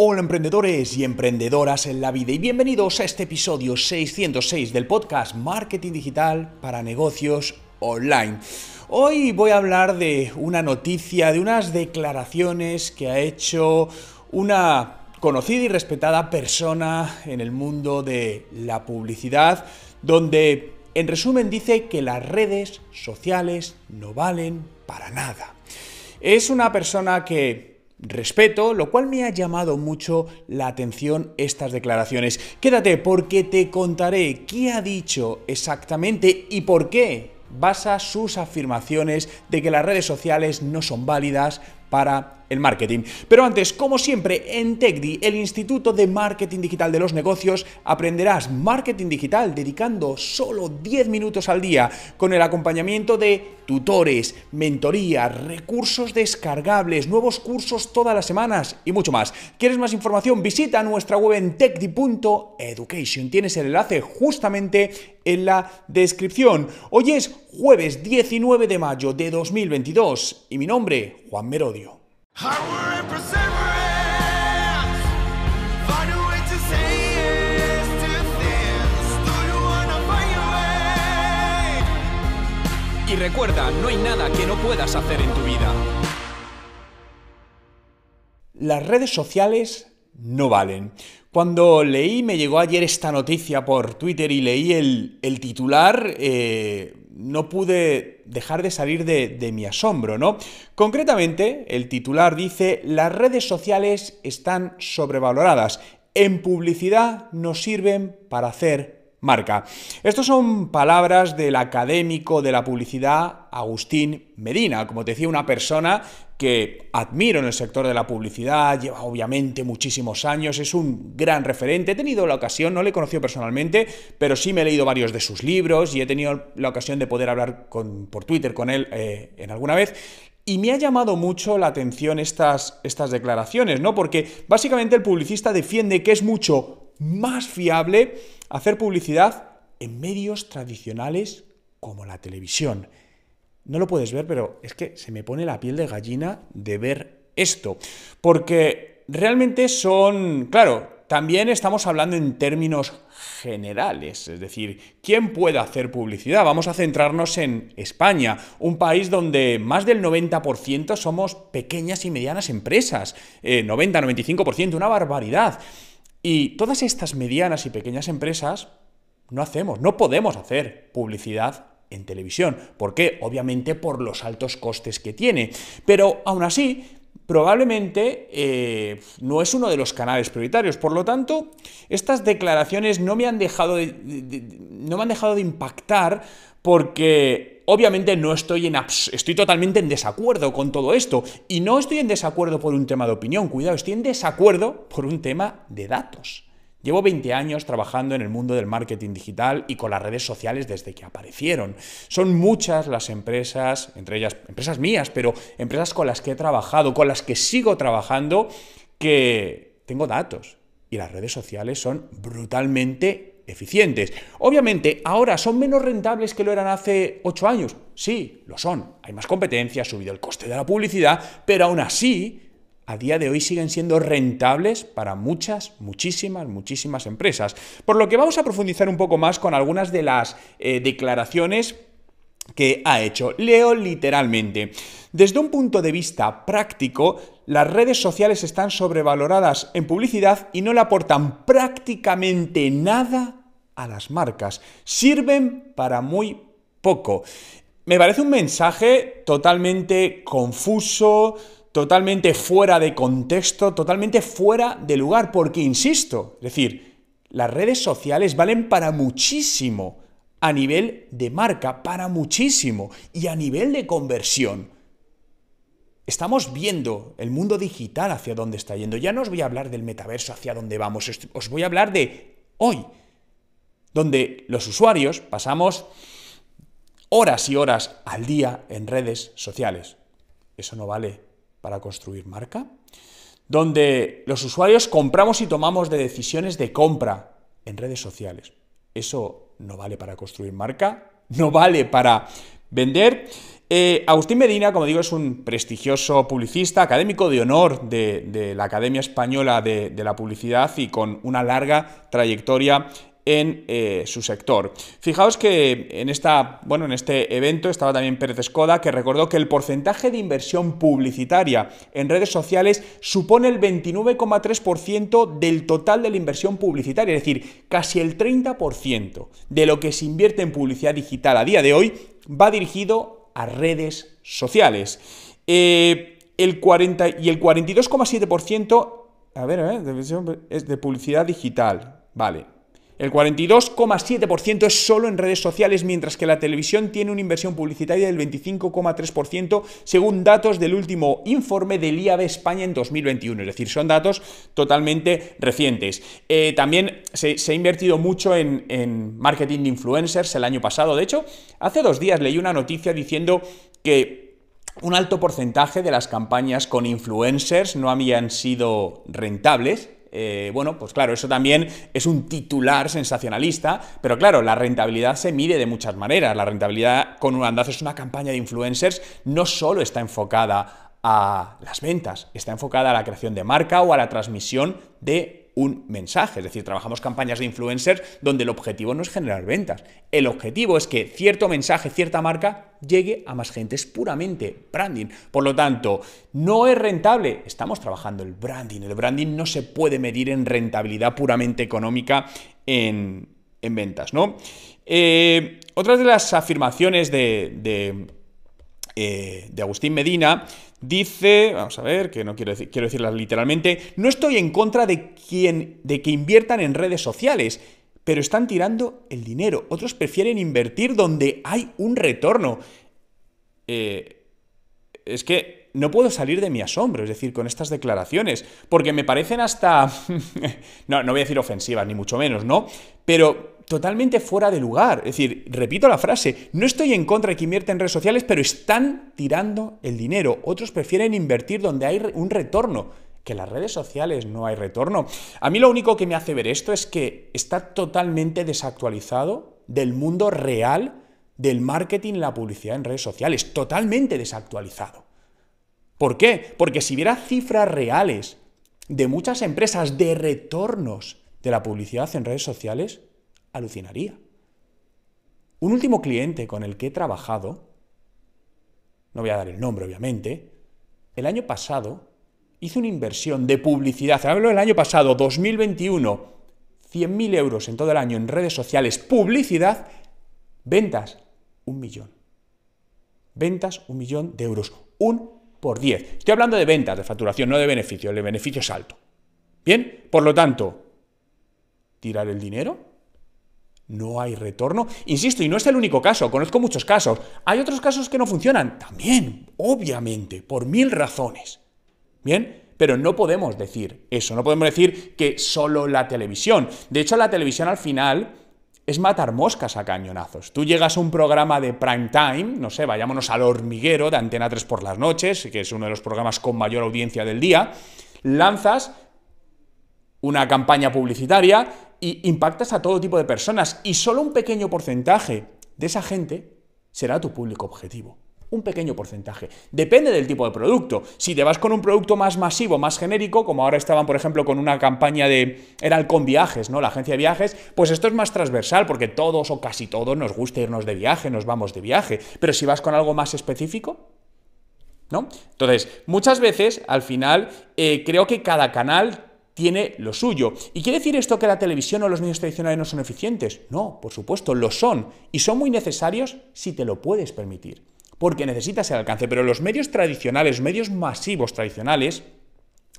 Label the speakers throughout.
Speaker 1: Hola emprendedores y emprendedoras en la vida y bienvenidos a este episodio 606 del podcast Marketing Digital para Negocios Online. Hoy voy a hablar de una noticia, de unas declaraciones que ha hecho una conocida y respetada persona en el mundo de la publicidad, donde en resumen dice que las redes sociales no valen para nada. Es una persona que respeto, lo cual me ha llamado mucho la atención estas declaraciones. Quédate porque te contaré qué ha dicho exactamente y por qué basa sus afirmaciones de que las redes sociales no son válidas para el marketing. Pero antes, como siempre, en TechDi, el Instituto de Marketing Digital de los Negocios, aprenderás marketing digital dedicando solo 10 minutos al día con el acompañamiento de tutores, mentoría, recursos descargables, nuevos cursos todas las semanas y mucho más. ¿Quieres más información? Visita nuestra web en techdi.education. Tienes el enlace justamente en la descripción. Hoy es jueves 19 de mayo de 2022 y mi nombre, Juan Merodio. Y recuerda, no hay nada que no puedas hacer en tu vida. Las redes sociales no valen. Cuando leí, me llegó ayer esta noticia por Twitter y leí el, titular, eh, no pude dejar de salir de, mi asombro, ¿no? Concretamente, el titular dice, las redes sociales están sobrevaloradas, en publicidad no sirven para hacer marca. Estas son palabras del académico de la publicidad Agustín Medina, como te decía, una persona que admiro en el sector de la publicidad, lleva obviamente muchísimos años, es un gran referente. He tenido la ocasión, no le he conocido personalmente, pero sí me he leído varios de sus libros y he tenido la ocasión de poder hablar por Twitter con él eh, en alguna vez. Y me ha llamado mucho la atención estas, estas declaraciones, ¿no? Porque básicamente el publicista defiende que es mucho más fiable hacer publicidad en medios tradicionales como la televisión. No lo puedes ver, pero es que se me pone la piel de gallina de ver esto. Porque realmente son, claro, también estamos hablando en términos generales, es decir, ¿quién puede hacer publicidad? Vamos a centrarnos en España, un país donde más del 90% somos pequeñas y medianas empresas, 90-95%, eh, una barbaridad. Y todas estas medianas y pequeñas empresas no hacemos, no podemos hacer publicidad en televisión. ¿Por qué? Obviamente por los altos costes que tiene. Pero aún así, probablemente eh, no es uno de los canales prioritarios. Por lo tanto, estas declaraciones no me han dejado de, no me han dejado de impactar porque obviamente no estoy en estoy totalmente en desacuerdo con todo esto y no estoy en desacuerdo por un tema de opinión, cuidado, estoy en desacuerdo por un tema de datos. Llevo 20 años trabajando en el mundo del marketing digital y con las redes sociales desde que aparecieron. Son muchas las empresas, entre ellas empresas mías, pero empresas con las que he trabajado, con las que sigo trabajando, que tengo datos. Y las redes sociales son brutalmente eficientes. Obviamente, ahora son menos rentables que lo eran hace 8 años. Sí, lo son. Hay más competencia, ha subido el coste de la publicidad, pero aún así a día de hoy siguen siendo rentables para muchas, muchísimas, muchísimas empresas. Por lo que vamos a profundizar un poco más con algunas de las eh, declaraciones que ha hecho. Leo literalmente. Desde un punto de vista práctico, las redes sociales están sobrevaloradas en publicidad y no le aportan prácticamente nada a las marcas. Sirven para muy poco. Me parece un mensaje totalmente confuso, totalmente fuera de contexto, totalmente fuera de lugar, porque, insisto, es decir, las redes sociales valen para muchísimo a nivel de marca, para muchísimo, y a nivel de conversión. Estamos viendo el mundo digital hacia dónde está yendo. Ya no os voy a hablar del metaverso, hacia dónde vamos, os voy a hablar de hoy, donde los usuarios pasamos horas y horas al día en redes sociales. Eso no vale para construir marca, donde los usuarios compramos y tomamos de decisiones de compra en redes sociales. Eso no vale para construir marca, no vale para vender. Eh, Agustín Medina, como digo, es un prestigioso publicista, académico de honor de, la Academia Española de, la Publicidad y con una larga trayectoria en eh, su sector. Fijaos que en, esta, bueno, en este evento estaba también Pérez Escoda, que recordó que el porcentaje de inversión publicitaria en redes sociales supone el 29,3% del total de la inversión publicitaria, es decir, casi el 30% de lo que se invierte en publicidad digital a día de hoy va dirigido a redes sociales. Eh, el 40 y el 42,7%, a ver, es de publicidad digital, vale, el 42,7% es solo en redes sociales, mientras que la televisión tiene una inversión publicitaria del 25,3%, según datos del último informe del IAB España en 2021. Es decir, son datos totalmente recientes. Eh, también se, ha invertido mucho en, en marketing de influencers el año pasado. De hecho, hace dos días leí una noticia diciendo que un alto porcentaje de las campañas con influencers no habían sido rentables eh, bueno, pues claro, eso también es un titular sensacionalista, pero claro, la rentabilidad se mide de muchas maneras. La rentabilidad con un andazo es una campaña de influencers, no solo está enfocada a las ventas, está enfocada a la creación de marca o a la transmisión de un mensaje. Es decir, trabajamos campañas de influencers donde el objetivo no es generar ventas. El objetivo es que cierto mensaje, cierta marca llegue a más gente. Es puramente branding. Por lo tanto, no es rentable. Estamos trabajando el branding. El branding no se puede medir en rentabilidad puramente económica en, ventas, ¿no? Eh, otras de las afirmaciones de, de, eh, de Agustín Medina Dice, vamos a ver, que no quiero decir, quiero decirlas literalmente, no estoy en contra de, quien, de que inviertan en redes sociales, pero están tirando el dinero. Otros prefieren invertir donde hay un retorno. Eh, es que no puedo salir de mi asombro, es decir, con estas declaraciones, porque me parecen hasta... no, no voy a decir ofensivas, ni mucho menos, ¿no? Pero totalmente fuera de lugar. Es decir, repito la frase, no estoy en contra de que invierten en redes sociales, pero están tirando el dinero. Otros prefieren invertir donde hay un retorno que en las redes sociales no hay retorno. A mí lo único que me hace ver esto es que está totalmente desactualizado del mundo real del marketing y la publicidad en redes sociales, totalmente desactualizado. ¿Por qué? Porque si hubiera cifras reales de muchas empresas de retornos de la publicidad en redes sociales, alucinaría. Un último cliente con el que he trabajado, no voy a dar el nombre obviamente, el año pasado hizo una inversión de publicidad, hablo del año pasado, 2021, 100.000 euros en todo el año en redes sociales, publicidad, ventas, un millón. Ventas, un millón de euros, un por diez Estoy hablando de ventas, de facturación, no de beneficio, el beneficio es alto. Bien, por lo tanto, tirar el dinero no hay retorno. Insisto, y no es el único caso, conozco muchos casos. Hay otros casos que no funcionan, también, obviamente, por mil razones. Bien, pero no podemos decir eso, no podemos decir que solo la televisión. De hecho, la televisión al final es matar moscas a cañonazos. Tú llegas a un programa de prime time, no sé, vayámonos al hormiguero de Antena 3 por las noches, que es uno de los programas con mayor audiencia del día, lanzas una campaña publicitaria y impactas a todo tipo de personas y solo un pequeño porcentaje de esa gente será tu público objetivo. Un pequeño porcentaje. Depende del tipo de producto. Si te vas con un producto más masivo, más genérico, como ahora estaban, por ejemplo, con una campaña de. Era con Viajes, ¿no? La agencia de viajes, pues esto es más transversal, porque todos o casi todos nos gusta irnos de viaje, nos vamos de viaje. Pero si vas con algo más específico, ¿no? Entonces, muchas veces, al final, eh, creo que cada canal tiene lo suyo. ¿Y quiere decir esto que la televisión o los medios tradicionales no son eficientes? No, por supuesto, lo son. Y son muy necesarios si te lo puedes permitir. Porque necesitas el alcance. Pero los medios tradicionales, medios masivos tradicionales,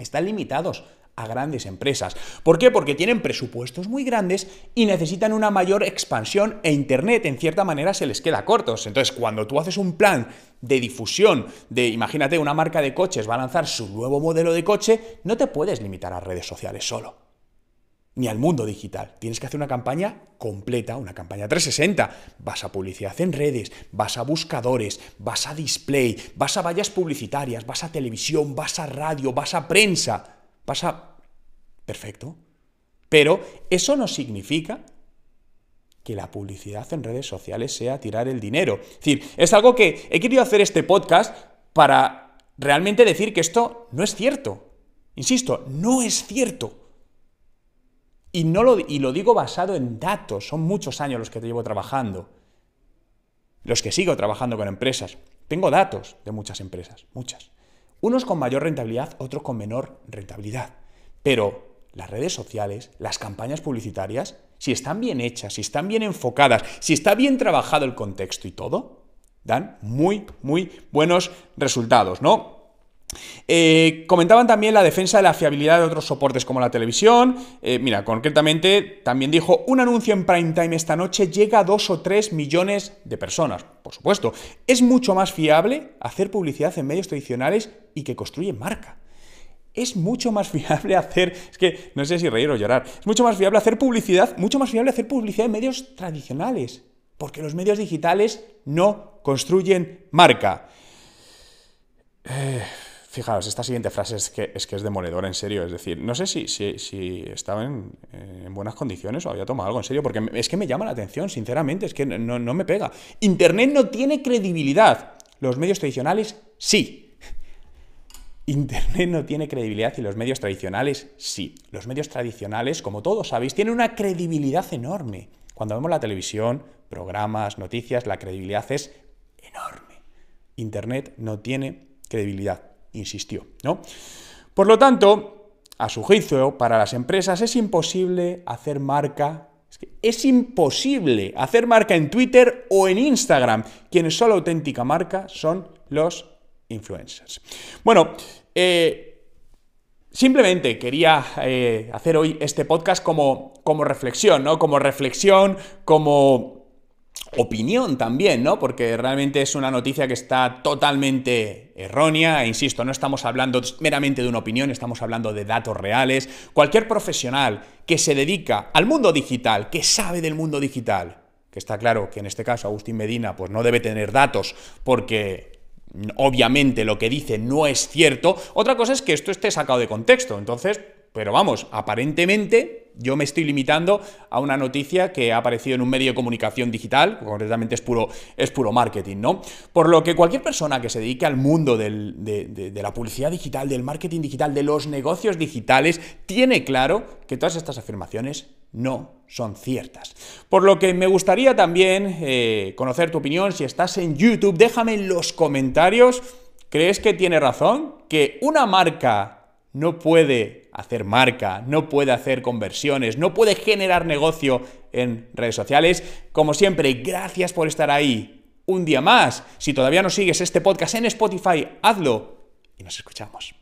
Speaker 1: están limitados a grandes empresas. ¿Por qué? Porque tienen presupuestos muy grandes y necesitan una mayor expansión e Internet en cierta manera se les queda cortos. Entonces, cuando tú haces un plan de difusión de, imagínate, una marca de coches va a lanzar su nuevo modelo de coche, no te puedes limitar a redes sociales solo, ni al mundo digital. Tienes que hacer una campaña completa, una campaña 360. Vas a publicidad en redes, vas a buscadores, vas a display, vas a vallas publicitarias, vas a televisión, vas a radio, vas a prensa, vas a Perfecto. Pero eso no significa que la publicidad en redes sociales sea tirar el dinero. Es decir, es algo que he querido hacer este podcast para realmente decir que esto no es cierto. Insisto, no es cierto. Y, no lo, lo digo basado en datos. Son muchos años los que llevo trabajando. Los que sigo trabajando con empresas. Tengo datos de muchas empresas, muchas. Unos con mayor rentabilidad, otros con menor rentabilidad. Pero las redes sociales, las campañas publicitarias, si están bien hechas, si están bien enfocadas, si está bien trabajado el contexto y todo, dan muy, muy buenos resultados, ¿no? Eh, comentaban también la defensa de la fiabilidad de otros soportes como la televisión. Eh, mira, concretamente también dijo, un anuncio en prime time esta noche llega a dos o tres millones de personas. Por supuesto, es mucho más fiable hacer publicidad en medios tradicionales y que construye marca es mucho más fiable hacer, es que no sé si reír o llorar, es mucho más fiable hacer publicidad, mucho más fiable hacer publicidad en medios tradicionales, porque los medios digitales no construyen marca. Eh, fijaos, esta siguiente frase es que, es que es demoledora, en serio. Es decir, no sé si, si, si estaba en, eh, buenas condiciones o había tomado algo en serio, porque es que me llama la atención, sinceramente, es que no, no me pega. Internet no tiene credibilidad. Los medios tradicionales sí. Internet no tiene credibilidad y los medios tradicionales sí. Los medios tradicionales, como todos sabéis, tienen una credibilidad enorme. Cuando vemos la televisión, programas, noticias, la credibilidad es enorme. Internet no tiene credibilidad, insistió, ¿no? Por lo tanto, a su juicio, para las empresas es imposible hacer marca es, es imposible hacer marca en Twitter o en Instagram. Quienes son la auténtica marca son los influencers. Bueno, eh, simplemente quería eh, hacer hoy este podcast como, como reflexión, ¿no? Como reflexión, como opinión también, ¿no? Porque realmente es una noticia que está totalmente errónea, e insisto, no estamos hablando meramente de una opinión, estamos hablando de datos reales. Cualquier profesional que se dedica al mundo digital, que sabe del mundo digital, que está claro que en este caso Agustín Medina pues no debe tener datos porque obviamente lo que dice no es cierto. Otra cosa es que esto esté sacado de contexto. Entonces, pero vamos, aparentemente yo me estoy limitando a una noticia que ha aparecido en un medio de comunicación digital, concretamente es puro, es puro marketing, ¿no? Por lo que cualquier persona que se dedique al mundo de, de la publicidad digital, del marketing digital, de los negocios digitales, tiene claro que todas estas afirmaciones no son ciertas. Por lo que me gustaría también eh, conocer tu opinión. Si estás en YouTube, déjame en los comentarios. ¿Crees que tiene razón? ¿Que una marca no puede hacer marca, no puede hacer conversiones, no puede generar negocio en redes sociales? Como siempre, gracias por estar ahí. Un día más. Si todavía no sigues este podcast en Spotify, hazlo y nos escuchamos.